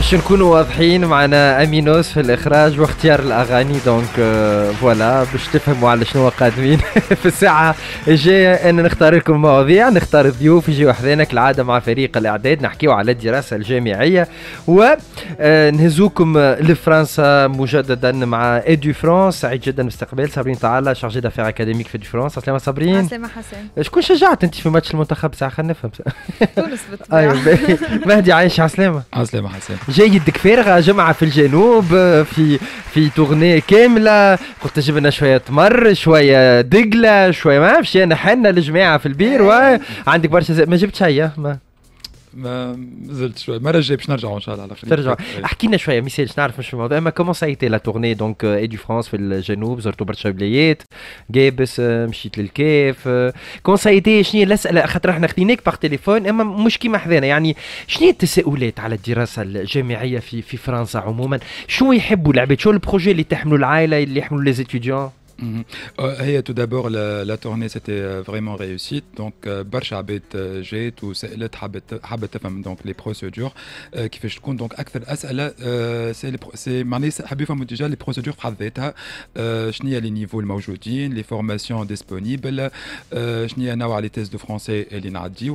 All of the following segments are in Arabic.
باش نكونوا واضحين معنا امينوس في الاخراج واختيار الاغاني دونك فوالا euh, باش تفهموا على شنو قادمين في الساعه الجايه انا نختار لكم مواضيع نختار الضيوف يجيو حذانا كالعاده مع فريق الاعداد نحكيو على الدراسه الجامعيه ونهزوكم آه، لفرنسا مجددا مع ايدو فرانس سعيد جدا باستقبال صابرين تعالى شارجي دافير اكاديميك في ادو فرانس السلامه صابرين السلامه حسين شكون شجعت انت في ماتش المنتخب ساعه خلينا نفهم تونس بالطبيعه أيوة، مهدي عايش على السلامه على السلامه حسين جيد فارغه آه، جمعه في الجنوب آه، في في تغنيه كامله قلت جبنا شويه تمر شويه دقله شويه ما عرفش انا حنا الجماعه في البير إيه. وعندك برشا ما جبتش هي ما ما زلت شوي المره رجع باش نرجعوا ان شاء الله على خير ترجع إيه. احكي لنا شويه مثال نعرف مش الموضوع اما كومون سايتي لا تورني دونك اي دو فرانس في الجنوب زرتوا برشا بلايات جابس آه، مشيت للكاف كومون سايتي شنو الاسئله خاطر احنا خديناك باغ تليفون اما مش كيما حذانا يعني شنو التساؤلات على الدراسه الجامعيه في في فرنسا عموما شنو يحبوا العباد شنو البروجي اللي تحملوا العائله اللي يحملوا لي زيتيديون Mhm. Euh, et tout d'abord, la, la tournée c'était euh, vraiment réussite. Donc, euh, Barsha habite, j'ai tout, c'est habite, habite, donc les procédures qui fait compte. Donc, Axel c'est les c'est Marnis déjà les procédures Pradveta. Je n'y ai les niveaux le les formations disponibles. Je n'y à pas les tests de français et les Nadi.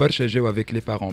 Barsha avec les parents.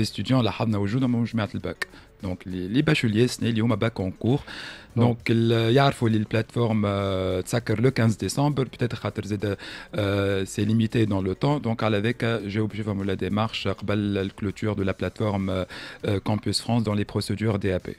étudiants étudiants la Hamna au mon je mais le bac. Donc, les, bacheliers, ce n'est pas bac en cours. Donc, il y a la plateforme euh, le 15 décembre. Peut-être que euh, c'est limité dans le temps. Donc, avec, j'ai obligé la démarche, la clôture de la plateforme euh, Campus France dans les procédures DAP.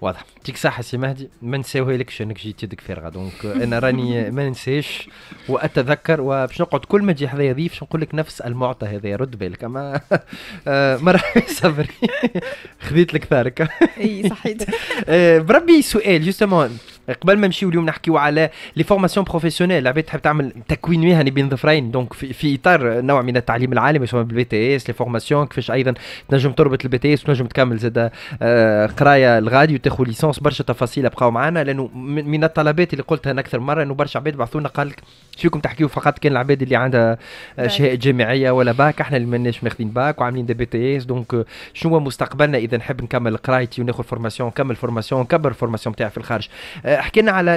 واضح يعطيك الصحه سي مهدي ما نساوها نساوهالكش انك جيت يدك فارغه دونك انا راني ما ننساش واتذكر وباش نقعد كل ما تجي حذايا ضيف نقول لك نفس المعطى هذا رد بالك اما آه، مرحبا صبري خذيت لك ثارك اي صحيت آه، بربي سؤال جوستومون قبل ما نمشيو اليوم نحكيو على لي فورماسيون بروفيسيونيل العباد تحب تعمل تكوين مهني بين ظفرين دونك في, في اطار نوع من التعليم العالي سواء بالبي تي اس لي فورماسيون كيفاش ايضا تنجم تربط البي تي اس وتنجم تكمل زاد آه، قرايه الغادي وتاخذ ليسونس برشا تفاصيل بقاو معنا لانه من الطلبات اللي قلتها انا اكثر مره انه برشا عباد بعثوا لنا قال لك شكون تحكيو فقط كان العباد اللي عندها آه، شهاده جامعيه ولا باك احنا اللي ماناش ماخذين باك وعاملين دي بي تي اس دونك شنو مستقبلنا اذا نحب نكمل قرايتي وناخذ فورماسيون نكمل فورماسيون نكبر الفورماسيون نتاعي في الخارج آه، حكينا على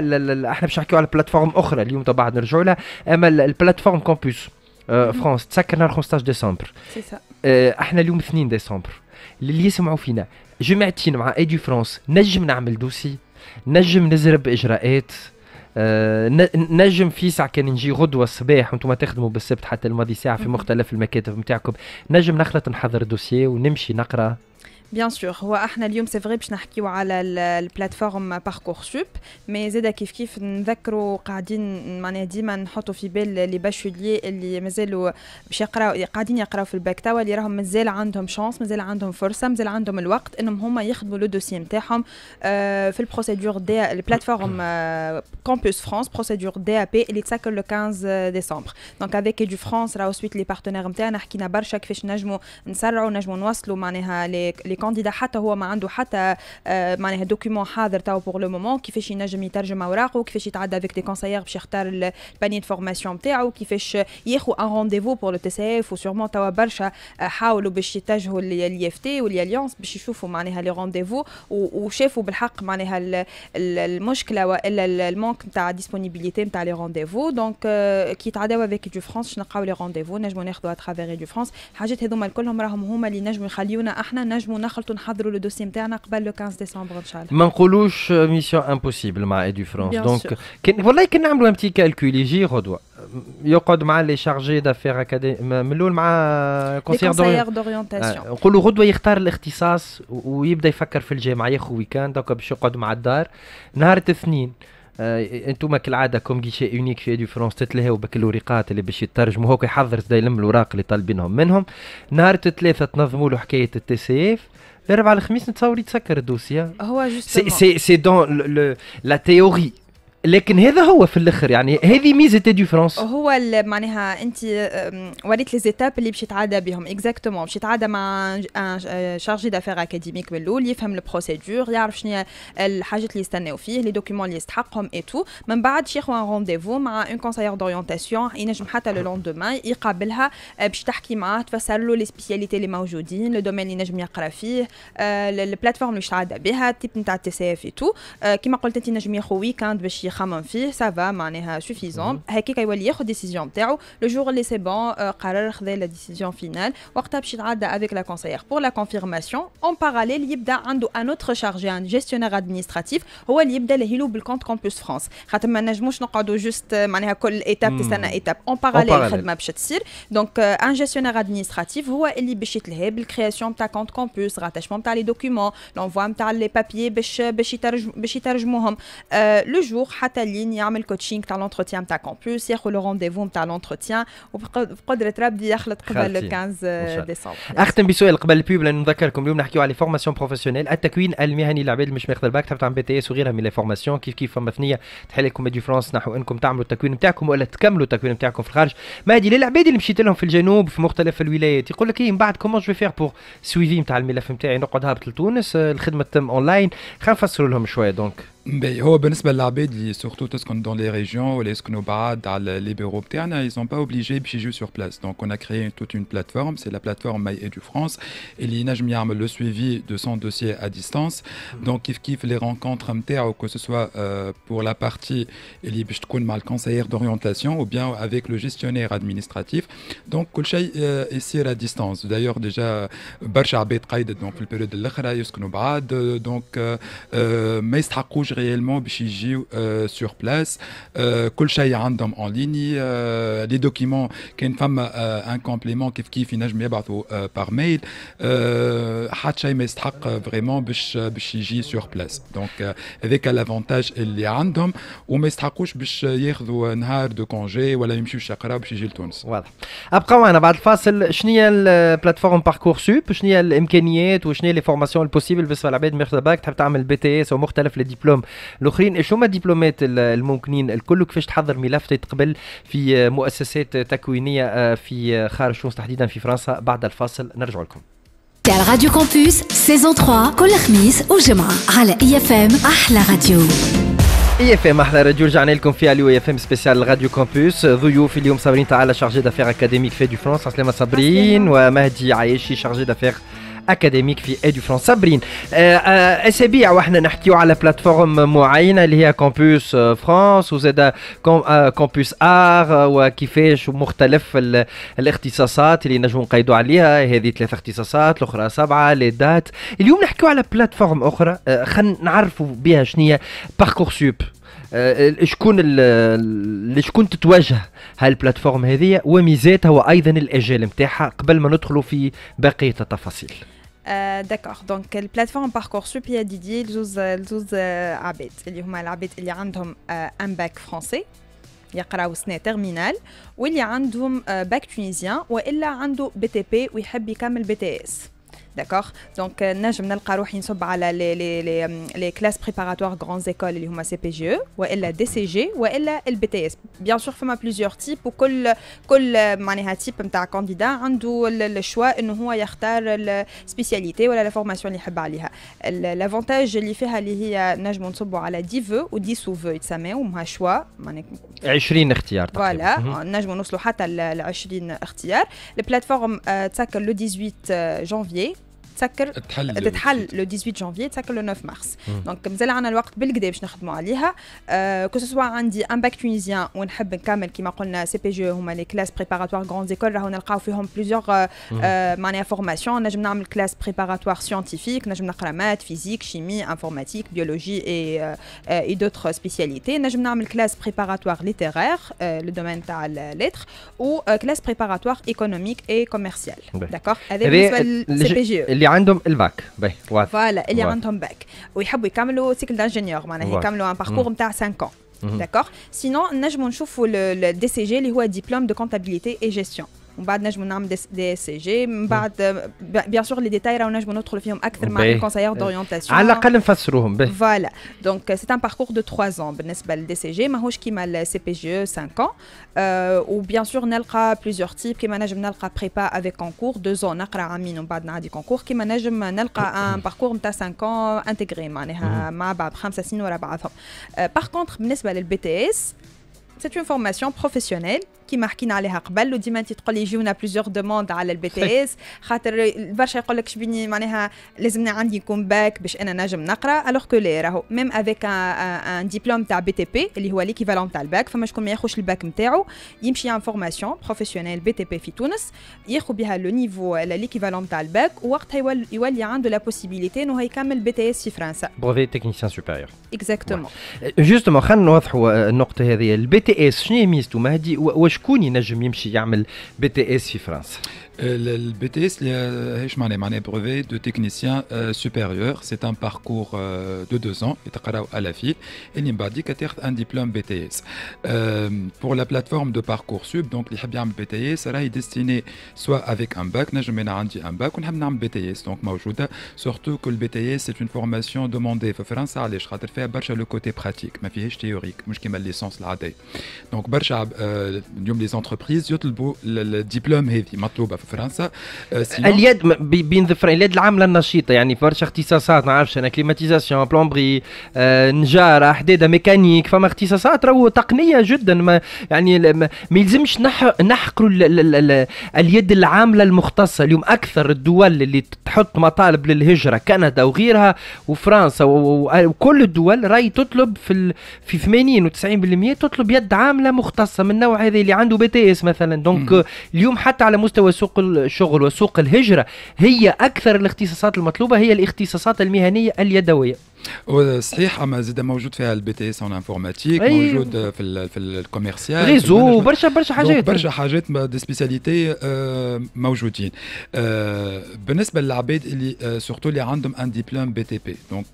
احنا باش نحكيو على بلاتفورم اخرى اليوم طبعا نرجعوا لها اما البلاتفورم كومبوس آه، فرانس تسكر نهار 15 ديسمبر آه، احنا اليوم 2 ديسمبر اللي يسمعوا فينا جمعتين مع ايدي فرانس نجم نعمل دوسي نجم نزرب اجراءات آه، نجم في ساعه كان نجي غدوه الصباح وانتم تخدموا بالسبت حتى الماضي ساعه في مختلف المكاتب نتاعكم نجم نخلط نحضر دوسيي ونمشي نقرا بيان سور هو احنا اليوم سي فري باش نحكيو على البلاتفورم باركور سوب مي زادا كيف كيف نذكروا قاعدين معناها ديما نحطوا في بال لي باشولي اللي مازالوا باش يقراو قاعدين يقراو في الباك توا اللي راهم مازال عندهم شانس مازال عندهم فرصه مازال عندهم الوقت انهم هما يخدموا لو دوسي نتاعهم آه، في البروسيدور دي البلاتفورم كامبوس فرانس بروسيدور دي ا بي اللي تسكر لو 15 ديسمبر دونك هذاك دو فرانس راهو سويت لي بارتنير نتاعنا حكينا برشا كيفاش نجموا نسرعوا نجموا نوصلوا معناها لي كونديدا حتى هو ما عنده حتى آه، معناها دوكيومون حاضر تاو بور لو مومون كيفاش ينجم يترجم اوراقه كيفاش يتعدى افيك دي كونسيير باش يختار الباني فورماسيون نتاعو كيفاش ياخو ان رونديفو بور لو تي سي اف وسورمون توا برشا آه، حاولوا باش يتجهوا للي اف تي والاليونس باش يشوفوا معناها لي رونديفو وشافوا بالحق معناها المشكله والا المانك نتاع ديسپونيبيليتي نتاع لي رونديفو دونك كي يتعداو افيك دو فرانس نلقاو لي رونديفو نجمو ناخذوا اترافيغ دو فرانس حاجات هذوما الكلهم راهم هما اللي نجمو يخليونا احنا نجموا نخلطوا نحضروا لو دوسي نتاعنا قبل لو 15 ديسمبر ان شاء الله ما نقولوش ميسيون امبوسيبل مع ايدو فرانس دونك والله كنا نعملوا ان بتي كالكول يجي غدوه يقعد مع لي شارجي دافير اكاديمي من الاول مع كونسيير دوريونتاسيون نقولوا غدوه يختار الاختصاص ويبدا يفكر في الجامعه ياخذ ويكاند باش يقعد مع الدار نهار الاثنين آه، انتم كالعاده كوم جيشي يونيك في دي فرونس تتلهوا الوريقات اللي باش يترجموا هو يحضر يلم الاوراق اللي طالبينهم منهم نهار الثلاثه تنظموا له حكايه التي سي اف الاربعاء الخميس نتصور يتسكر الدوسيا هو سي سي دون لا تيوري لكن هذا هو في الاخر يعني هذه ميزه تي فرانس هو معناها انت وريت لي زيتاب اللي باش يتعادى بهم اكزاكتومون باش يتعادى مع شارجي دافير اكاديميك من الاول يفهم البروسيدور يعرف شنو الحاجات اللي يستناو فيه لي دوكيومون اللي يستحقهم اي تو من بعد شيخو ان رونديفو مع اون كونسيير دورينتاسيون ينجم حتى لو لوندومان يقابلها أه، باش تحكي معاه تفسر له لي سبيسياليتي اللي موجودين لو دومين اللي ينجم يقرا فيه أه، البلاتفورم اللي باش يتعادى بها التيب نتاع التي سي اف اي أه، تو كيما قلت انت ينجم ياخذ ويكاند باش ça va, manière suffisante. Heiki mhm. décision. Le jour le c'est bon, euh, la décision finale. avec la conseillère pour la confirmation. En parallèle, y a un autre chargé un gestionnaire administratif ou le campus France. management euh, hmm. En parallèle, Donc euh, un gestionnaire administratif ou création de compte campus, rattachement de les documents, l'envoi de les papiers, Le jour حتى لين يعمل كوتشينغ تاع لونتروتيان تاع كامبوس ياخذ لو رونديفو تاع لونتروتيان وبقدره ربي يخلط قبل 15 ديسمبر اختم بسؤال قبل البيب لان نذكركم اليوم نحكيو على فورماسيون بروفيسيونيل التكوين المهني للعباد مش ماخذ الباك تاع بي تي اس وغيرها من لي فورماسيون كيف كيف فما ثنيه تحل لكم دي فرانس نحو انكم تعملوا التكوين نتاعكم ولا تكملوا التكوين نتاعكم في الخارج مهدي للعباد اللي مشيت لهم في الجنوب في مختلف الولايات يقول لك إيه، من بعد كومون جو فير بور سويفي نتاع الملف نتاعي نقعد هابط لتونس الخدمه تتم اونلاين خلينا نفسر لهم شويه دونك mais oh, ben, Surtout dans les régions les sknoba les bureaux ils sont pas obligés de jouer sur place. Donc, on a créé toute une plateforme. C'est la plateforme Mail et du France. Et l'Inage m'yarme le suivi de son dossier à distance. Donc, y kiffent les rencontres terre, ou que ce soit euh, pour la partie il y a le conseiller d'orientation, ou bien avec le gestionnaire administratif. Donc, couche euh, ici à distance. D'ailleurs, déjà, barša bet kaide, donc, le période l'hora, les sknoba. Euh, donc, mais c'est réellement BGJ euh, sur place. Euh, random en ligne, les euh, documents qu'une femme euh, un complément qu'est-ce qui finage euh, par mail. Hachai euh, mestrak vraiment BGJ sur place. Donc avec l'avantage il y a un dom ou mestrakouch BGJ ou un jour de congé ou la même chose à Tunis. Voilà. Après on a le de face. la plateforme parcoursup? Quelle est les possibilités ou les formations possibles pour la bête merci d'avoir tu as fait un BTS ou différents les diplômes اليوم الاخرين شو هما الدبلومات الممكنين الكل كيفاش تحضر ملف تتقبل في مؤسسات تكوينيه آه، في خارج تونس تحديدا في فرنسا بعد الفاصل نرجع لكم على راديو كامبوس سيزون 3 كل خميس وجمعه على اي اف ام احلى راديو اي اف ام احلى راديو رجعنا لكم فيها اليو اف ام سبيسيال راديو كامبوس ضيوف اليوم صابرين تعالى شارجي دافير اكاديميك في دي فرنسا عسلامه صابرين ومهدي عايشي شارجي دافير اكاديميك في فرونس سابرين آه، آه، اسابيع واحنا نحكيو على بلاتفورم معينه اللي هي كامبوس فرانس وزاد كامبوس ار آه، وكيفاش مختلف الاختصاصات اللي نجم نقيدوا عليها هذه ثلاث اختصاصات الاخرى سبعه لي دات اليوم نحكيو على بلاتفورم اخرى خلينا نعرفوا بها شنو باركور سوب شكون شكون تتواجه هالبلاتفورم هذه وميزاتها وايضا الاجال نتاعها قبل ما ندخلوا في بقيه التفاصيل Euh, d'accord, donc la plateforme Parcoursup, sup Didier, il un bac français, il y terminal, ou il y un euh, bac tunisien, ou BTP, il BTS. D'accord. Donc, euh, on peut les classes préparatoires grandes écoles, CPGE, DCG, ou BTS. Bien sûr, il y a plusieurs types, Pour que les le choix la spécialité ou la formation L'avantage c'est 10 ou 10 ou a 20 choix. choix, mhm. plateforme euh, le 18 euh, janvier c'est le 18 janvier et le 9 mars donc comme vous euh, que ce soit un bac tunisien ou un bac qui qui e, ou les classes préparatoires grandes écoles euh, mhm. euh, on a plusieurs formations. on a une classe préparatoire scientifique on a une classe de physique chimie informatique biologie et d'autres spécialités on a une classe préparatoire littéraire le domaine de la lettre ou classe préparatoire économique et commerciale d'accord avec les عندهم الباك باهي واضح فوالا اللي عندهم باك ويحبوا يكملوا سيكل دانجينيور معناها يكملوا ان باركور نتاع 5 ans D'accord Sinon, nous avons le DCG, le diplôme de comptabilité et gestion. ومن بعد نجموا نعمل دي اس جي من بعد بيان سور لي ديتاي راهو نجموا ندخلوا فيهم اكثر مع الكونسيير دورينتاسيون على الاقل نفسروهم به فوالا دونك سي ان باركور دو 3 ans بالنسبه للدي سي جي ماهوش كيما السي بي جي 5 ans وبيان euh, سور نلقى بليزيور تيب كيما نجم نلقى بريبا افيك كونكور دو زون نقرا عامين ومن بعد نعدي كونكور كيما نجم نلقى ان باركور نتاع 5 ans انتيغري معناها مع بعض خمسة سنين ورا بعضهم باغ euh, كونتخ بالنسبه للبي تي اس c'est une formation professionnelle qui marquine Le dimanche, on a plusieurs demandes à le un Alors que même avec un, diplôme de BTP, qui est l'équivalent à le bac, une formation professionnelle BTP le niveau, l'équivalent à bac, il y a la possibilité de faire BTS en France. Brevet technicien supérieur. Exactement. Euh, justement, تي اس شنو هي ميزته مهدي وشكون ينجم يمشي يعمل بي تي اس في فرنسا Euh, le BTS, c'est un brevet de technicien euh, supérieur. C'est un parcours euh, de deux ans, et à la fille, et un diplôme BTS. Pour la plateforme de Parcoursup, donc les Habiam BTS, est destiné soit avec un bac, un bac, ou un BTS. Donc, surtout que le BTS, c'est une formation demandée. Il France, à faire le côté pratique, ma fiche théorique, je qui ma licence là. Donc, les entreprises, le diplôme heavy, فرنسا آه، اليد بين ظفرين اليد العامله النشيطه يعني برشا اختصاصات ما نعرفش انا كليماتيزاسيون بلومبري آه، نجاره حداده ميكانيك فما اختصاصات راهو تقنيه جدا ما يعني ما يلزمش نحقروا اليد العامله المختصه اليوم اكثر الدول اللي تحط مطالب للهجره كندا وغيرها وفرنسا وكل الدول راي تطلب في في 80 و90% تطلب يد عامله مختصه من النوع هذا اللي عنده بي تي اس مثلا دونك اليوم حتى على مستوى سوق سوق الشغل وسوق الهجرة هي أكثر الاختصاصات المطلوبة هي الاختصاصات المهنية اليدوية صحيح اما زاد موجود فيها البي تي اس اون انفورماتيك موجود في ال في الكوميرسيال ريزو برشا برشا حاجات برشا حاجات دي سبيسياليتي موجودين بالنسبه للعباد اللي سورتو اللي عندهم ان ديبلوم بي تي بي دونك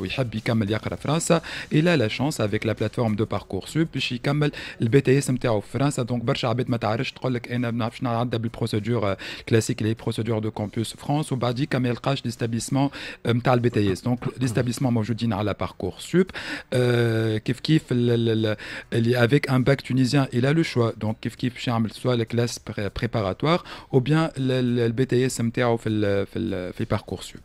ويحب يكمل يقرا فرنسا الى لا شونس افيك لا بلاتفورم دو باركور سوب باش يكمل البي تي اس نتاعو في فرنسا دونك برشا عباد ما تعرفش تقول لك انا ما نعرفش نعدى بالبروسيدور كلاسيك اللي هي بروسيدور دو كامبوس فرانس وبعديك ما يلقاش ليستابليسمون نتاع البي تي اس دونك ليستابليسمون Je dis à la Parcoursup euh, kif, y a avec un bac tunisien, il a le choix donc kif, y a soit la classe préparatoire ou bien le BTS MTO fait Parcoursup.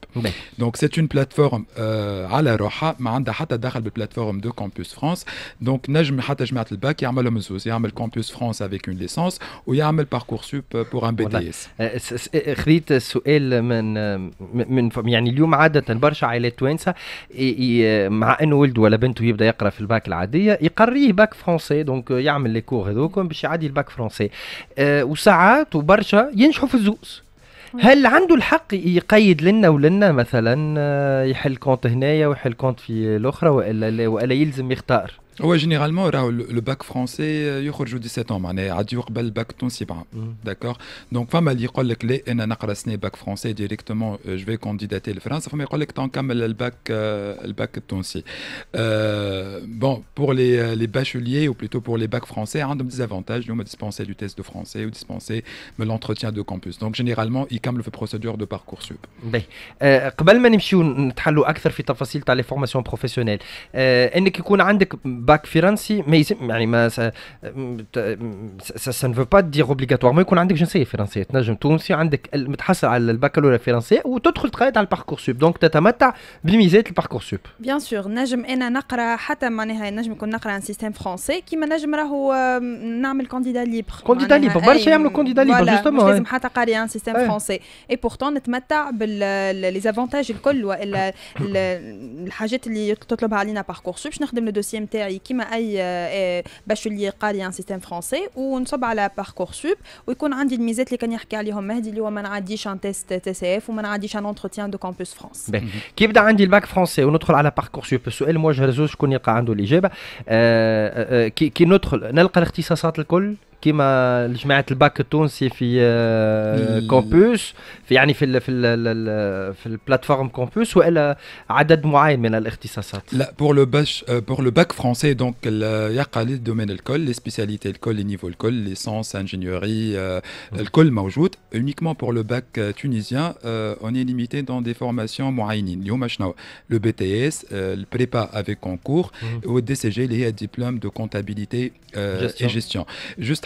Donc c'est une plateforme à euh, la Roha, mais on a fait la plateforme de Campus France. Donc je vais mettre le bac, il y a le Campus France avec une licence ou il y a le Parcoursup euh, pour un BTS. Je vais vous donner un succès. مع انه ولد ولا بنته يبدا يقرا في الباك العاديه يقريه باك فرونسي دونك يعمل لي كور هذوك باش يعدي الباك فرونسي آه، وساعات وبرشا ينجحوا في الزوز هل عنده الحق يقيد لنا ولنا مثلا آه، يحل كونت هنايا ويحل كونت في الاخرى والا والا يلزم يختار Oui, généralement, le bac français, euh, il y 17 ans. Il y a le bac tunisien. Mm. D'accord Donc, quand femme, il y a le bac français directement, euh, je vais candidater le France. Femme, il y a le bac, euh, le bac tunisien. Bon, pour les, les bacheliers, ou plutôt pour les bacs français, un hein, des avantages, nous, dispenser du test de français ou dispenser l'entretien de campus. Donc, généralement, ils camble la procédure de Parcoursup. Ben, قبل ما نمشيو نتحلوا اكثر في تفاصيل تاع لي فورماسيون بروفيسيونيل انك a un باك فرنسي ما يسم يعني ما سا سا, سا نفو با دير اوبليغاتوارمون يكون عندك جنسيه فرنسيه تنجم تونسي عندك متحصل على البكالوريا الفرنسيه وتدخل تقايد على الباركور سوب دونك تتمتع بميزات الباركور سوب بيان سور نجم انا نقرا حتى معناها نجم نكون نقرا عن سيستيم فرونسي كيما نجم راهو نعمل كونديدا ليبر كونديدا ليبر برشا يعملوا كونديدا ليبر جوستومون لازم حتى قاري عن سيستيم فرونسي اي بورتون نتمتع بلي الكل والا الحاجات اللي تطلبها علينا باركور سوب باش نخدم لو دوسي نتاعي اي كيما اي باش قاري ان سيستيم فرونسي ونصب على باركور سوب ويكون عندي الميزات اللي كان يحكي عليهم مهدي اللي هو ما نعديش ان تيست تي سي اف وما نعديش ان اونتروتيان دو كامبوس فرانس كي يبدا عندي الباك فرونسي وندخل على باركور سوب السؤال موجه لزوج شكون يلقى عنده الاجابه آه، آه، آه، كي ندخل نلقى الاختصاصات الكل Je m'a Campus, Campus ou elle a pour le bac français. Donc, il euh, y a les domaines de l'école, les spécialités de l'école, les niveaux de l'école, les sciences, l'ingénierie, euh, mm. l'école maujout. Uniquement pour le bac euh, tunisien, on est limité dans des formations moyennes. le BTS, le prépa avec concours, mm. au DCG, les diplômes de comptabilité et gestion. Juste,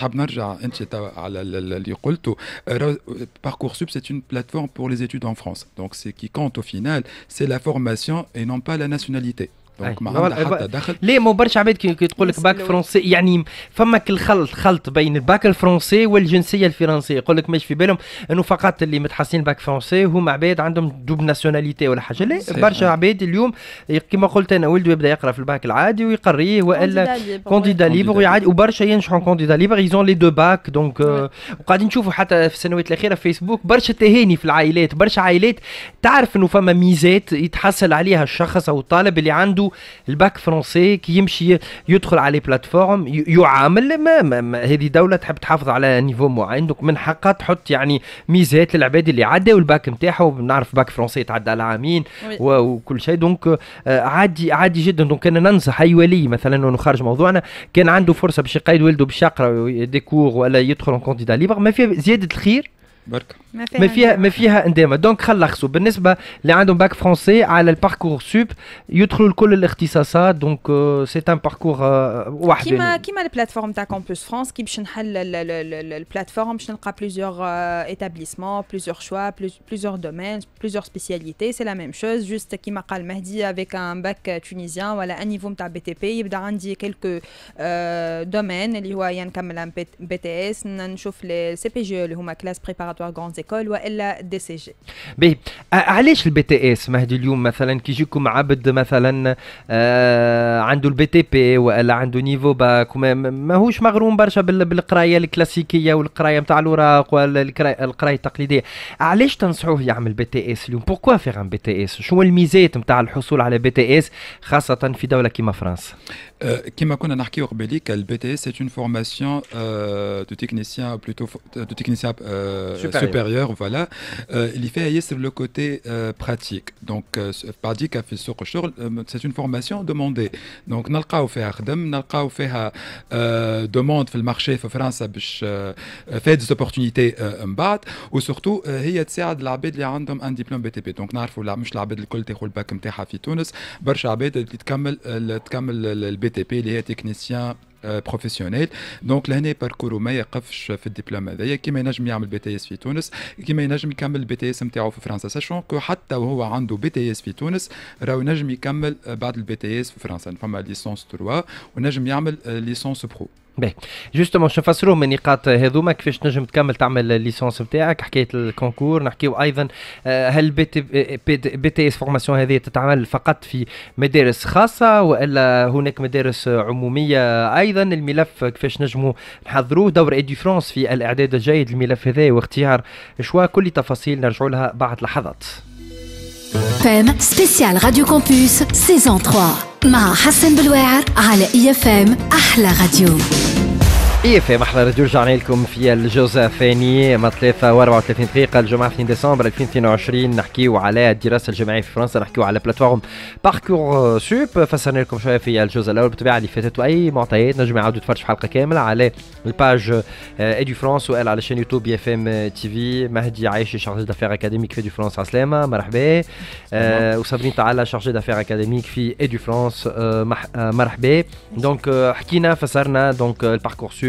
Parcoursup, c'est une plateforme pour les études en France. Donc, ce qui compte au final, c'est la formation et non pas la nationalité. دونك ما عندها حتى دخل ليه مو برشا عباد كي تقول لك باك فرونسي يعني فما الخلط خلط بين الباك الفرونسي والجنسيه الفرنسيه يقول لك ماشي في بالهم انه فقط اللي متحصلين باك فرونسي هما عباد عندهم دوب ناسيوناليتي ولا حاجه لا برشا عباد اليوم كما قلت انا ولده يبدا يقرا في الباك العادي ويقريه والا كونديدا ليبر ويعاد وبرشا ينجحوا كونديدا ليبر ايزون لي دو باك دونك وقاعدين نشوفوا حتى في السنوات الاخيره في فيسبوك برشا تهاني في العائلات برشا عائلات تعرف انه فما ميزات يتحصل عليها الشخص او الطالب اللي عنده الباك فرونسي كي يمشي يدخل على لي بلاتفورم يعامل ما, ما, ما هذه دوله تحب تحافظ على نيفو معين دونك من حقها تحط يعني ميزات للعباد اللي عداوا الباك نتاعهم نعرف باك فرونسي تعدى على عامين وكل شيء دونك آه، عادي عادي جدا دونك انا ننصح اي ولي مثلا ونخرج موضوعنا كان عنده فرصه باش يقيد ولده باش يقرا ديكور ولا يدخل كونديدا ليبر ما فيها زياده الخير Mais il y Donc, un bac français le parcours sup Donc, euh, c'est un parcours euh, la plateforme France, peut plusieurs euh, établissements, plusieurs choix, plusieurs domaines, plusieurs spécialités, c'est la même chose. qui m'a dit avec un bac tunisien, un niveau quelques domaines, le بريباراتوار غونز ايكول والا دي سي جي. باهي علاش البي تي اس مهدي اليوم مثلا كي يجيكم عبد مثلا آه عنده البي تي بي والا عنده نيفو باك ماهوش مغروم برشا بالقرايه الكلاسيكيه والقرايه نتاع الاوراق والقرايه التقليديه علاش تنصحوه يعمل بي تي اس اليوم بوركوا فيغ ان بي تي اس شنو الميزات نتاع الحصول على بي تي اس خاصه في دوله كيما فرنسا Kima qu'on a marqué Orbelik, le BTS c'est une formation euh, de technicien plutôt de technicien euh, supérieur. supérieur. voilà. Euh, il fait sur le côté euh, pratique. Donc par dit qu'a fait c'est une formation demandée. Donc نلقاو فيها خدم نلقاو فيها demande في المارché في فرنسا باش fait des opportunités من بعد وسورتو هي تساعد العباد اللي عندهم ان دبلوم بي تي بي دونك نعرفوا مش العباد الكل تاخذ الباك نتاعها في تونس برشا عباد اللي تكمل تكمل le بي تي بي اللي هي تكنيسيان بروفيسيونيل دونك لهنا باركورو ما يقفش في الدبلوم هذايا كيما ينجم يعمل بي تي اس في تونس كيما ينجم يكمل بي تي اس نتاعو في فرنسا ساشون كو حتى وهو عنده بي تي اس في تونس راهو ينجم يكمل بعد البي تي اس في فرنسا فما ليسونس 3 ونجم يعمل ليسونس euh, برو باهي جوستومون شنو نفسروه من النقاط هذوما كيفاش تنجم تكمل تعمل الليسونس نتاعك حكايه الكونكور نحكيو ايضا آه، هل البي تي اس فورماسيون هذه تتعمل فقط في مدارس خاصه والا هناك مدارس عموميه ايضا الملف كيفاش نجموا نحضروه دور ايدي فرانس في الاعداد الجيد للملف هذا واختيار شوا كل تفاصيل نرجعوا لها بعد لحظات FM spécial Radio Campus saison 3 Ma Hassan بلواعر على l'IFM, Ahla Radio. اف إيه، راديو رجعنا لكم في الجزء الثاني ما 3 و34 دقيقة الجمعة 2 ديسمبر 2022 نحكيو على الدراسة الجامعية في فرنسا نحكيو على بلاتفورم باركور سوب فسرنا لكم شوية في الجزء الأول بالطبيعة اللي فاتت وأي معطيات نجم يعاودوا تفرجوا حلقة كاملة على الباج إيدي فرانس وقال على شان يوتيوب اف ام تي في مهدي عايشي شارجي دافير اكاديميك في دي فرانس على السلامة مرحبا وصابرين تعالى شارجي دافير اكاديميك في إيدي فرانس مرحبا دونك آه، حكينا فسرنا دونك الباركور سوب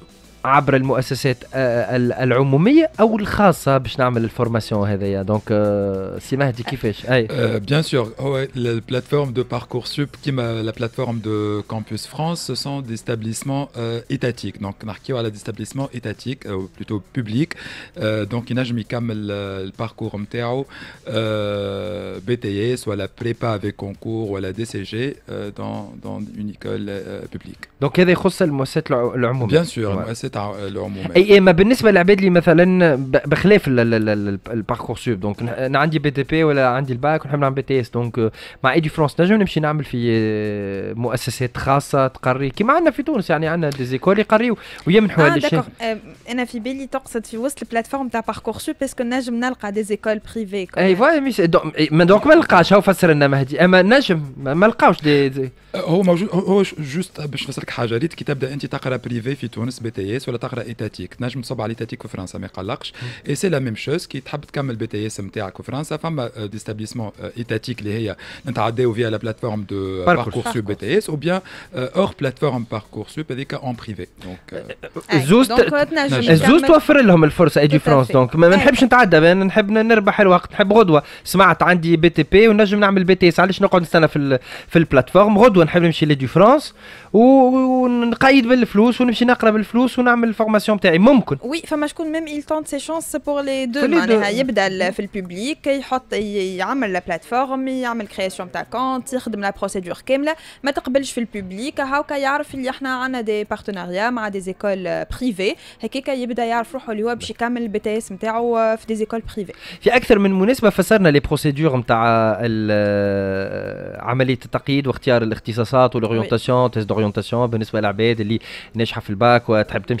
Abre Donc, euh, euh, Bien sûr, la plateforme de Parcoursup, la plateforme de Campus France, ce sont des établissements euh, étatiques. Donc, marqué a des établissements étatiques, plutôt publics. Donc, il y a le parcours BTS, e, soit la prépa avec concours ou la DCG dans une école publique. Donc, il y a des choses Bien sûr, تاع العمومات اي اما بالنسبه للعباد اللي مثلا بخلاف الباركور سوب دونك انا عندي بي تي بي ولا عندي الباك ونحب نعمل بي تي اس دونك مع ايدي فرونس نجم نمشي نعمل في آه، مؤسسات خاصه تقري كيما عندنا في تونس يعني عندنا دي زيكول يقريو ويمنحوا هذا آه، الشيء آه، انا في بالي تقصد في وسط البلاتفورم تاع باركور سوب باسكو نجم نلقى دي زيكول بريفي اي فوالا دونك ما نلقاش هو فسر لنا مهدي اما نجم ما نلقاوش دي, هو موجود هو جوست باش نفسر لك حاجه ريت كي تبدا انت تقرا بريفي في تونس بي تي اس اس ولا تقرا ايتاتيك تنجم تصب على ايتاتيك في فرنسا ما يقلقش اي سي لا ميم شوز كي تحب تكمل بي تي اس نتاعك في فرنسا فما ديستابليسمون آه، آه، ايتاتيك اللي هي نتعداو فيها لا بلاتفورم دو باركور سوب بي تي اس او بيان اور بلاتفورم باركور سوب هذيك اون بريفي دونك زوز توفر لهم الفرصه اي دي فرانس دونك ما نحبش نتعدى نحب نربح الوقت نحب غدوه سمعت عندي بي تي بي ونجم نعمل بي تي اس علاش نقعد نستنى في في البلاتفورم غدوه نحب نمشي لدي فرانس ونقيد بالفلوس ونمشي نقرا بالفلوس ونعمل نعمل الفورماسيون تاعي ممكن وي فما شكون ميم يل tente سي شانس بور لي دو معناها يبدا في البوبليك يحط يعمل لا بلاتفورم يعمل كرياسيون تاع كونت يخدم لا بروسيدور كامله ما تقبلش في البوبليك هاكا يعرف اللي احنا عندنا دي بارتناريا مع دي زيكول بريفي هكاك يبدا يعرف روحه اللي هو باش يكمل البي تي اس نتاعو في دي زيكول بريفي في اكثر من مناسبه فسرنا لي بروسيدور نتاع عمليه التقييد واختيار الاختصاصات والاورينتاسيون تيست دورينتاسيون بالنسبه للعباد اللي ناجحه في الباك وتحب تمشي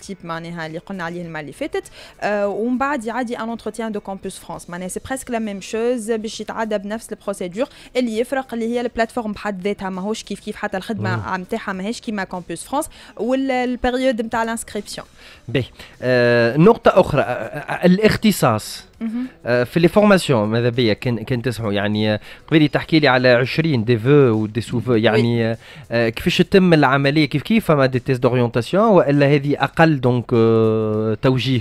تيب معناها اللي قلنا عليه المره اللي فاتت آه، ومن بعد يعدي ان انتروتيان دو كامبوس فرانس معناها سي بريسك لا ميم شوز باش يتعدى بنفس البروسيدور اللي يفرق اللي هي البلاتفورم بحد ذاتها ماهوش كيف كيف حتى الخدمه نتاعها ماهيش كيما كامبوس فرانس والبيريود نتاع الانسكريبسيون. باهي آه، نقطه اخرى آه، الاختصاص آه، في لي فورماسيون ماذا بيا كان كان تسمعوا يعني آه، قبيلي تحكي لي على 20 دي فو ودي سوفو يعني آه، كيفاش تتم العمليه كيف كيف فما دي تيست دورينتاسيون والا هذه اقل دونك توجيه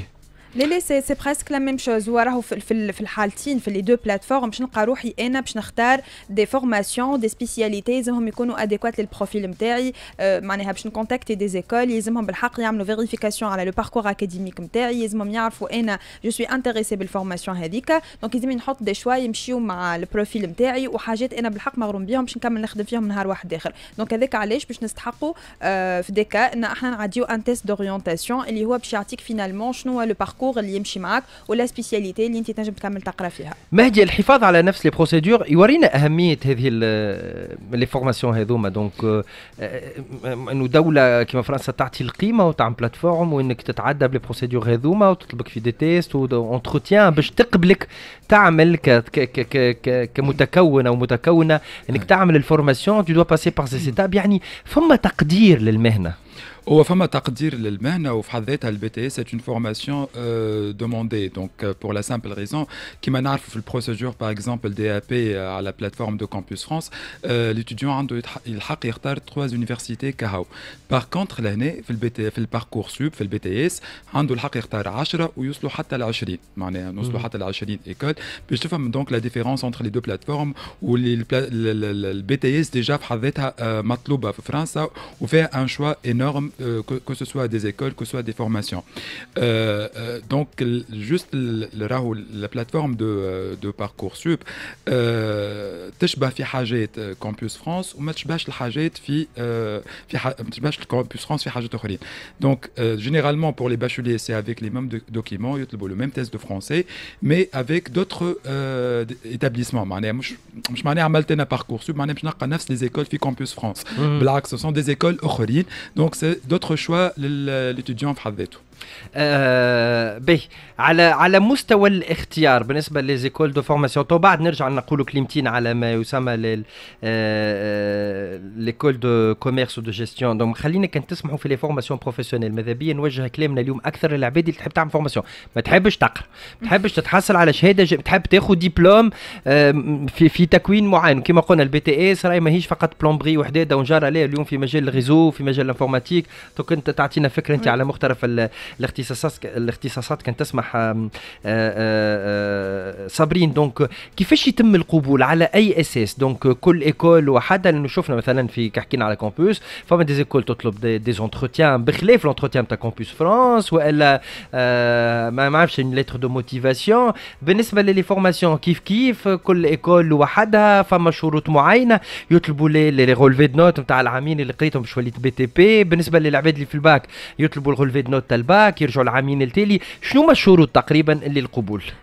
لا لا سي سي بريسك لا ميم شوز هو راهو في في الحالتين في لي دو بلاتفورم باش نلقى روحي انا باش نختار دي فورماسيون دي سبيسياليتي يلزمهم يكونوا اديكوات للبروفيل نتاعي معناها باش نكونتاكتي دي زيكول يلزمهم بالحق يعملوا فيريفيكاسيون على لو باركور اكاديميك نتاعي يلزمهم يعرفوا انا جو سوي انتريسي بالفورماسيون هذيك دونك يلزمني نحط دي شوا يمشيو مع البروفيل نتاعي وحاجات انا بالحق مغروم بيهم باش نكمل نخدم فيهم نهار واحد اخر دونك هذاك علاش باش نستحقوا آه، في ديكا ان احنا نعديو ان تيست دورينتاسيون اللي هو باش يعطيك فينالمون شنو هو لو باركور الباركور اللي يمشي معاك ولا سبيسياليتي اللي انت تنجم تكمل تقرا فيها مهدي الحفاظ على نفس لي بروسيدور يورينا اهميه هذه لي فورماسيون هذوما دونك آه، آه، انه دوله كما فرنسا تعطي القيمه وتعمل بلاتفورم وانك تتعدى بلي بروسيدور هذوما وتطلبك في دي تيست اونتروتيان باش تقبلك تعمل ك ك ك ك كمتكون او متكونه انك نعم. تعمل الفورماسيون تو دو باسي بار سي يعني فما تقدير للمهنه Au fama taqdir l'almana ou fadhait le BTS c'est une formation euh, demandée donc euh, pour la simple raison qui m'a narf le procédure par exemple le DAP euh, à la plateforme de Campus France l'étudiant a il haq yختار trois universités kahaw par contre l'année في le BTS في le parcours sup في le BTS عنده الحق يختار 10 ويوصلوا حتى ل 20 dire نوصلوا حتى ل 20 ايكول باش comprends donc la différence entre les deux plateformes ou le BTS déjà فحذيتها مطلوبه في فرنسا وفيها un choix énorme euh, que, ce soit des écoles, que ce soit des formations. Euh, euh, donc, juste le, la plateforme de, de Parcoursup, تشبه في حاجات كامبيوس campus France ou tu في في ما campus France, généralement pour les bacheliers c'est avec les mêmes documents le même test de français mais avec d'autres établissements je مش مش à عملت Parcoursup, je à نفس les écoles في campus France. Mmh. Black, ce sont des écoles اخرين donc c'est d'autres choix l'étudiant fera de به آه، على على مستوى الاختيار بالنسبه ليزيكول دو فورماسيون تو طيب، بعد نرجع نقولوا كلمتين على ما يسمى ليكول آه، آه، دو كوميرس ودو جيستيون دونك خلينا كان تسمحوا في لي فورماسيون بروفيسيونيل ماذا بيا نوجه كلامنا اليوم اكثر للعباد اللي تحب تعمل فورماسيون ما تحبش تقرا ما تحبش تتحصل على شهاده تحب تاخذ دبلوم في في تكوين معين كما قلنا البي تي اس راهي ماهيش فقط بلومبري وحده ونجار عليه اليوم في مجال الريزو في مجال الانفورماتيك تو انت تعطينا فكره انت على مختلف الاختصاصات الاختصاصات كانت تسمح صابرين آه، آه، آه، دونك كيفاش يتم القبول على اي اساس دونك كل ايكول وحدها لانه شفنا مثلا في حكينا على كومبوس فما دي زيكول تطلب دي, دي زونتروتيان بخلاف لونتروتيان تاع كومبوس فرانس والا ما نعرفش اون ليتر دو موتيفاسيون بالنسبه للي فورماسيون كيف كيف كل ايكول وحدها فما شروط معينه يطلبوا لي لي رولفي دو نوت نتاع العامين اللي قريتهم شويه بي تي بي بالنسبه للعباد اللي في الباك يطلبوا الرولفي دو نوت تاع الباك باك يرجعوا العامين التالي شنو ما الشروط تقريبا للقبول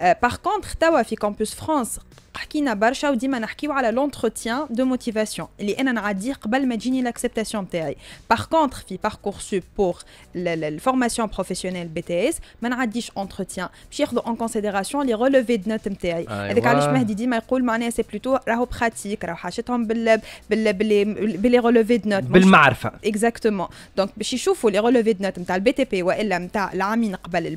Euh, par contre, le Campus France, l'entretien de motivation. Les à dire l'acceptation Par contre, fi Parcoursup pour la formation professionnelle BTS, un entretien, Pierre en considération les relevés de notes. Ah, et de Mehdi c'est plutôt pratique, raho bel relevés de notes... Bel marfa. Exactement. Donc, si chouf les relevés de notes MTA, le BTP ou a le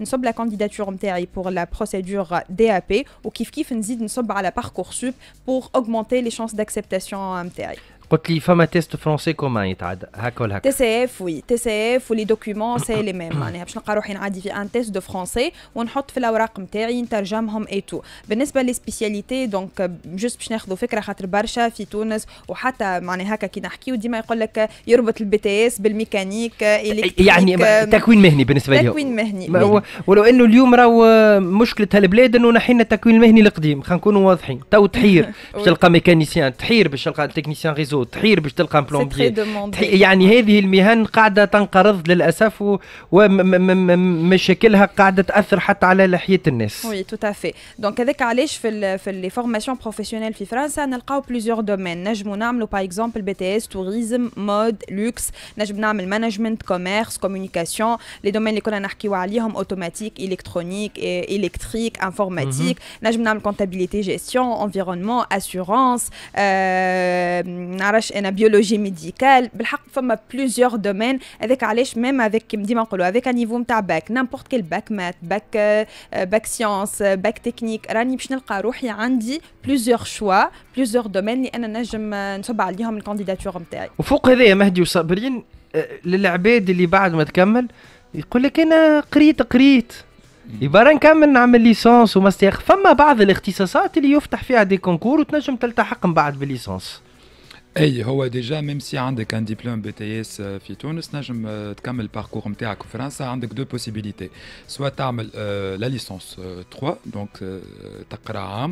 Nous sommes la candidature pour la procédure DAP ou kif kif à à la parcoursup pour augmenter les chances d'acceptation MTRI. قلت لي فما تيست فرونسي كومان يتعدى هكا ولا هكا تي سي اف وي تي سي اف ولي دوكيومون سي لي ميم معناها باش نلقى روحي نعدي في ان تيست دو فرونسي ونحط في الاوراق نتاعي نترجمهم اي تو بالنسبه لي سبيسياليتي دونك جوست باش ناخذوا فكره خاطر برشا في تونس وحتى معناها هكا كي نحكيو ديما يقول لك يربط البي تي اس بالميكانيك يعني تكوين مهني بالنسبه لي تكوين مهني, مهني. ولو انه اليوم راهو مشكله هالبلاد انه نحينا التكوين المهني القديم خلينا نكونوا واضحين تو تحير باش تلقى ميكانيسيان تحير باش تلقى تكنيسيان ريزو c'est très oui, tout à fait donc avec les formations professionnelles en France, on trouve plusieurs domaines on peut faire par exemple BTS, Tourisme, Mode, Luxe je peut faire Management, Commerce, Communication les domaines que nous parlons sont Automatique, Electronique, Électrique Informatique, je peut faire Comptabilité, Gestion, Environnement, Assurance euh, نعرفش انا بيولوجي ميديكال بالحق فما بلوزيور دومين هذاك علاش ميم هذاك ديما نقولوا هذاك نيفو نتاع باك نامبورت كيل باك مات باك باك سيونس باك تكنيك راني باش نلقى روحي عندي بلوزيور شوا بلوزيور دومين اللي انا نجم نصب عليهم الكانديداتور نتاعي وفوق هذا يا مهدي وصابرين آه، للعباد اللي بعد ما تكمل يقول لك انا قريت قريت يبقى نكمل نعمل ليسونس وماستر فما بعض الاختصاصات اللي يفتح فيها دي كونكور وتنجم تلتحق من بعد بالليسونس ouais déjà, même si euh, on a un diplôme BTS Phyton, on a deux possibilités. Soit tu euh, la licence 3, euh, donc tu as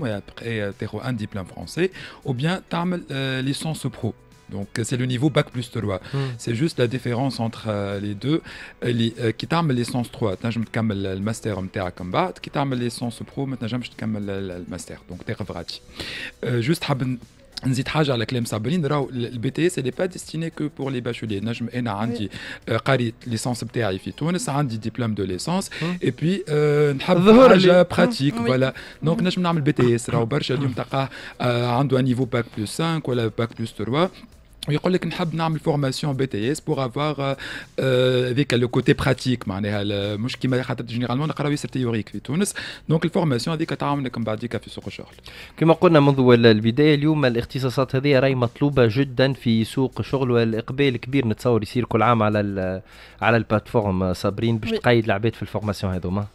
un diplôme français, ou bien tu la licence Pro. Donc c'est le niveau Bac plus 3. Hmm. C'est juste la différence entre les deux. Qui t'aime la licence 3, tu as le master MTA Combat, qui t'aime la licence Pro, maintenant je le master. Donc juste vrai. نزيد حاجه على كلام صابرين راهو البي تي اس اللي با ديستيني كو بور لي باشولي نجم انا عندي آه، قريت ليسونس بتاعي في تونس عندي ديبلوم دو ليسونس اي بي نحب حاجه براتيك فوالا دونك نجم نعمل بي تي اس راهو برشا اليوم تلقاه عنده ان نيفو باك بلس 5 ولا باك بلس 3 ويقول لك نحب نعمل فورماسيون بي تي اس بور افوار هذاك لو كوتي براتيك معناها مش كيما خاطر جينيرالمون نقراو ياسر تيوريك في تونس دونك الفورماسيون هذيك تعاونك من بعديك في سوق الشغل كما قلنا منذ البدايه اليوم الاختصاصات هذه راهي مطلوبه جدا في سوق الشغل والاقبال كبير نتصور يصير كل عام على على البلاتفورم صابرين باش تقيد العباد في الفورماسيون هذوما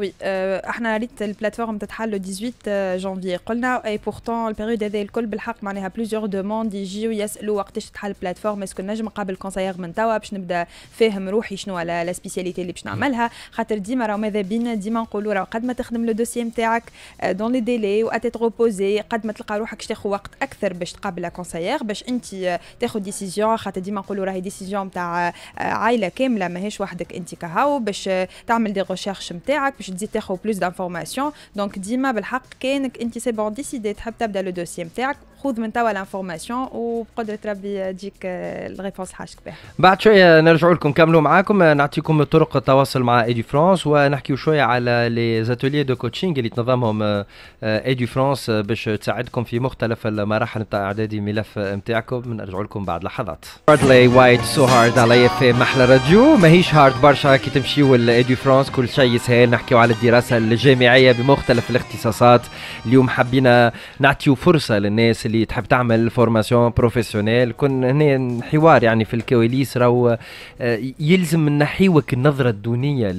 وي euh, احنا ريت البلاتفورم تتحل 18 جانفي euh, قلنا اي بورتون البيريود هذا الكل بالحق معناها بليزيور دوموند يجيو يسالوا وقتاش تتحل البلاتفورم اسكو نجم نقابل كونسايير من توا باش نبدا فاهم روحي شنو على لا سبيسياليتي اللي باش نعملها خاطر ديما راهو ماذا بينا ديما نقولوا راهو قد ما تخدم لو دوسي نتاعك دون لي ديلي واتيت روبوزي قد ما تلقى روحك تاخذ وقت اكثر باش تقابل لا باش انت آه، تاخذ ديسيزيون خاطر ديما نقولوا راهي ديسيزيون نتاع آه، عائله كامله ماهيش وحدك انت كهاو باش آه، تعمل دي ريشيرش نتاعك باش ditait au plus d'informations donc diima bel haq kének enti c'est bon tu décidés tu le deuxième mtaak خذ من توا لانفورماسيون وبقدرة ربي تجيك الريبونس حاجتك بها. بعد شوية نرجعوا لكم كملوا معاكم نعطيكم طرق التواصل مع ايدي فرانس ونحكيوا شوية على لي زاتولي دو كوتشينغ اللي تنظمهم ايدي آه، فرانس آه، باش تساعدكم في مختلف المراحل نتاع اعداد الملف آه، نتاعكم نرجعوا لكم بعد لحظات. هاردلي وايت سو هارد على اف ام احلى راديو ماهيش هارد برشا كي تمشيو لايدي فرانس كل شيء سهل نحكيو على الدراسة الجامعية بمختلف الاختصاصات اليوم حبينا نعطيو فرصة للناس اللي تحب تعمل فورماسيون بروفيسيونيل كن هنا حوار يعني في الكواليس راهو آه، يلزم نحيوك النظره الدونيه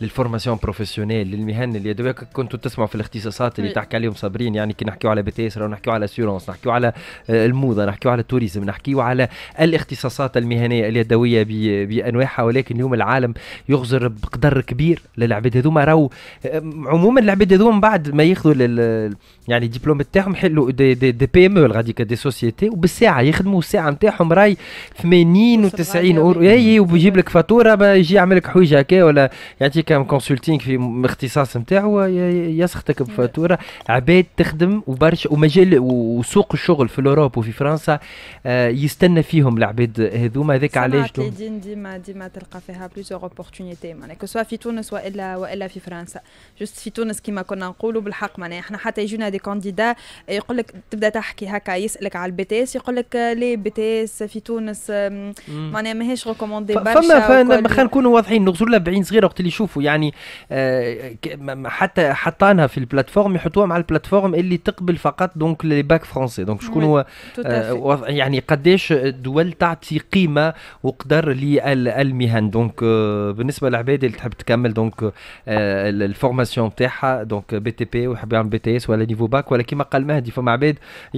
للفورماسيون بروفيسيونيل للمهن اللي كنتوا تسمعوا في الاختصاصات اللي إيه. تحكي عليهم صابرين يعني كي نحكيو على بي تي اس راهو نحكيو على سيرونس نحكيو على آه، الموضه نحكيو على التوريزم نحكيو على الاختصاصات المهنيه اليدويه بانواعها ولكن اليوم العالم يغزر بقدر كبير للعباد هذوما راهو آه، عموما العباد هذوما بعد ما ياخذوا يعني الدبلوم تاعهم يحلوا دي, دي, دي, دي بي ام غاديك دي سوسيتي وبالساعه يخدموا الساعه نتاعهم راي 80 و90 اورو اي ويجيب لك فاتوره يجي يعمل لك حويجه هكا ولا يعطيك كونسلتينغ في اختصاص نتاعو يسخطك بفاتوره عباد تخدم وبرشا ومجال وسوق الشغل في الاوروب وفي فرنسا آه، يستنى فيهم العباد هذوما هذاك علاش ديما ديما تلقى فيها بليزيور اوبورتونيتي معناها سوا في تونس والا والا في فرنسا جوست في تونس كيما كنا نقولوا بالحق معناها احنا حتى يجونا دي كانديدا يقول لك تبدا تحكي يحكي هكا يسالك على البتاس يقول لك آه، ليه بتاس في تونس معناها ماهيش ريكوموندي برشا فما خلينا نكونوا واضحين نغزر لها بعين صغيره وقت اللي يشوفوا يعني آه، حتى حطانها في البلاتفورم يحطوها مع البلاتفورم اللي تقبل فقط دونك لي باك فرونسي دونك شكون هو آه، يعني قداش الدول تعطي قيمه وقدر للمهن دونك بالنسبه للعباد اللي تحب تكمل دونك الفورماسيون تاعها دونك بي تي بي ويحب يعمل بي تي اس ولا نيفو باك ولا كيما قال مهدي فما عباد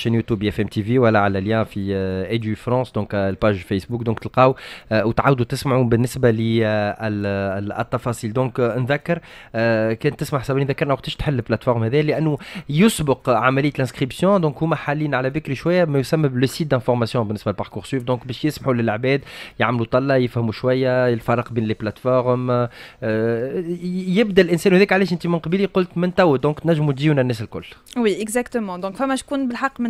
شين يوتيوب اف ام تي في ولا على اليان في ايديو فرانس دونك الباج فيسبوك دونك تلقاو آه, وتعاودوا تسمعوا بالنسبه للتفاصيل آه, دونك آه، نذكر كان تسمع صابرين ذكرنا وقتاش تحل البلاتفورم هذا لانه يسبق عمليه الانسكريبسيون دونك هما حالين على بكري شويه ما يسمى بلو سيت دانفورماسيون بالنسبه لباركور سويف دونك باش يسمحوا للعباد يعملوا طله يفهموا شويه الفرق بين لي بلاتفورم يبدا الانسان هذاك علاش انت من قبيل قلت من تو دونك نجموا تجيونا الناس الكل وي اكزاكتومون دونك فما شكون بالحق من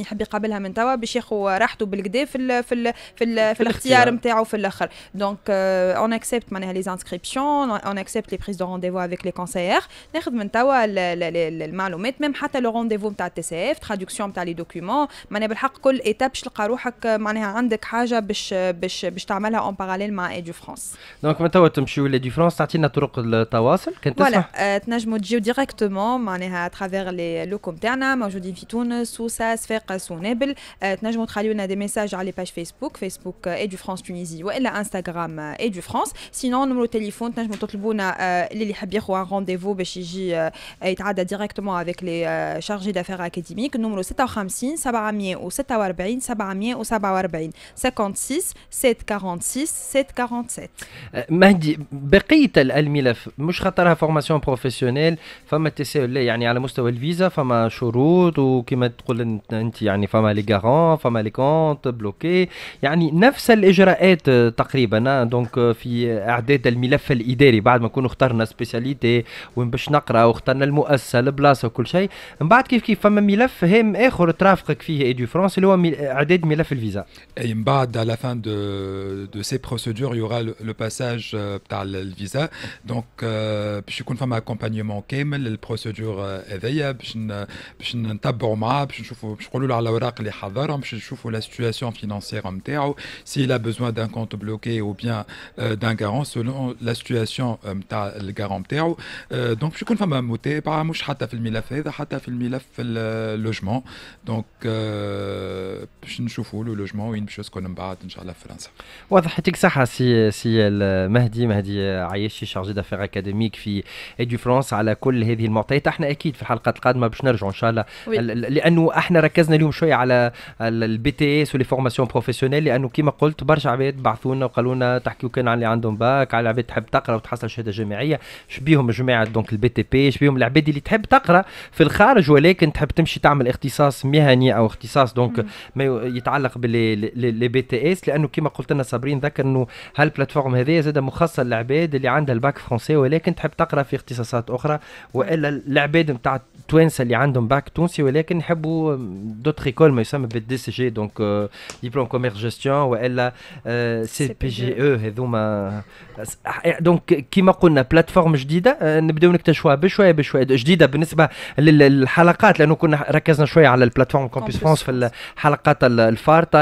راني يحب يقابلها من توا باش ياخذ راحته بالكدا في الـ في الـ في, الـ في الاختيار نتاعو في الاخر دونك اون اكسبت معناها لي انسكريبسيون اون اكسبت لي بريز دو رونديفو افيك لي كونسيير ناخذ من توا المعلومات ميم حتى لو رونديفو نتاع التي سي اف ترادكسيون نتاع لي دوكيومون معناها بالحق كل ايتاب تلقى روحك معناها عندك حاجه باش باش باش تعملها اون باراليل مع اي دو فرانس دونك من توا تمشيو دو فرانس تعطينا طرق التواصل تسمح تسمع euh, تنجموا تجيو ديريكتومون معناها اترافيغ لي لوكو نتاعنا موجودين في تونس وسا فاق Son ébelle, euh, je montre à des messages sur les pages Facebook, Facebook euh, et du France Tunisie ou Instagram euh, et du France. Sinon, numéro téléphone, je montre le bon à l'élire ou un rendez-vous de chez J et directement avec les chargés d'affaires académiques. Numéro 7 à Ramsin, 747 7 56 746 747. Ma formation professionnelle. il y a le visa, ou qui m'a يعني فما لي غارون فما لي كونت بلوكي يعني نفس الاجراءات تقريبا دونك euh, في اعداد الملف الاداري بعد ما نكون اخترنا سبيسياليتي وين باش نقرا واخترنا المؤسسه البلاصه وكل شيء من بعد كيف كيف فما ملف هام اخر ترافقك فيه اي دو فرونس اللي هو اعداد ملف الفيزا اي من بعد على فان دو دو سي بروسيدور يورا لو باساج تاع الفيزا دونك باش يكون فما اكومبانيمون كامل للبروسيدور هذايا باش باش نتبعوا معاه باش نشوفوا باش نقولوا على الاوراق اللي حضرهم باش نشوفوا لا سيتوياسيون فينانسيير نتاعو سي لا بوزوان دان كونت بلوكي او بيان دان غارون سولون لا سيتوياسيون نتاع الغارون نتاعو دونك باش يكون فما متابعه مش حتى في الملف هذا حتى في الملف اللوجمون دونك باش نشوفوا له لوجمون وين باش يسكن من بعد ان شاء الله في فرنسا واضح يعطيك صحه سي سي المهدي مهدي عايشي شارجي دافير اكاديميك في ادي فرانس على كل هذه المعطيات احنا اكيد في الحلقات القادمه باش نرجعوا ان شاء الله لانه احنا ركزنا لهم شويه على البي تي اس ولي فورماسيون بروفيسيونيل لانه كيما قلت برشا عباد بعثوا لنا وقالوا لنا تحكيوا كان على اللي عندهم باك على العباد تحب تقرا وتحصل شهاده جامعيه شبيهم جماعه دونك البي تي بي شبيهم العباد اللي تحب تقرا في الخارج ولكن تحب تمشي تعمل اختصاص مهني او اختصاص دونك ما يتعلق باللي بي تي اس لانه كيما قلت لنا صابرين ذكر انه هالبلاتفورم هذه زاد مخصصه للعباد اللي عندها الباك فرونسي ولكن تحب تقرا في اختصاصات اخرى والا العباد نتاع التوانسه اللي عندهم باك تونسي ولكن يحبوا école écoles, mais ça me bête donc euh, diplôme commerce gestion, ou elle euh, e, a ah, et donc, qui la plateforme je nous que les plateforme Campus France, les halakat,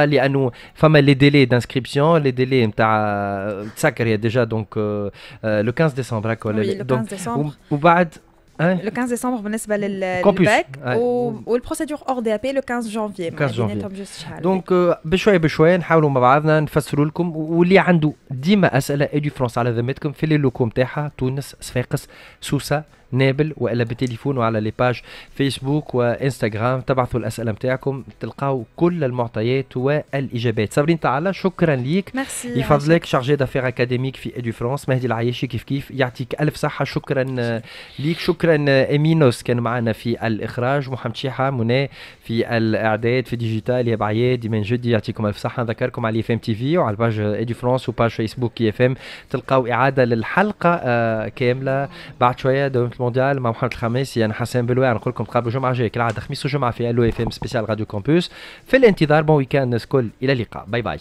les les délais d'inscription, les délais, euh, ça, déjà donc le 15 décembre, hein, donc, لو 15 ديسمبر بالنسبه للباك والبروسيدور اور دي بي لو 15 جانفي 15 جانفي دونك بشويه بشويه نحاولوا مع بعضنا نفسروا لكم واللي عنده ديما اسئله ايدي فرونس على ذمتكم في لي لوكو نتاعها تونس صفاقس سوسه نابل والا بالتليفون وعلى لي باج فيسبوك وانستغرام تبعثوا الاسئله نتاعكم تلقاو كل المعطيات والاجابات صابرين تعالى شكرا ليك ميرسي يفضلك شارجي دافير اكاديميك في ادو فرانس مهدي العياشي كيف كيف يعطيك الف صحه شكرا ليك شكرا امينوس كان معنا في الاخراج محمد شيحه منى في الاعداد في ديجيتال يا بعياد من جدي يعطيكم الف صحه نذكركم على اف ام تي في وعلى باج ادو فرانس وباج فيسبوك اف ام تلقاو اعاده للحلقه آه، كامله بعد شويه دونك مونديال مع محمد الخميس يعني حسين بلويع نقول لكم تقابلوا جمعه جايه كالعاده خميس وجمعه في الو اف ام سبيسيال راديو كومبوس في الانتظار بون ويكاند الناس الكل الى اللقاء باي باي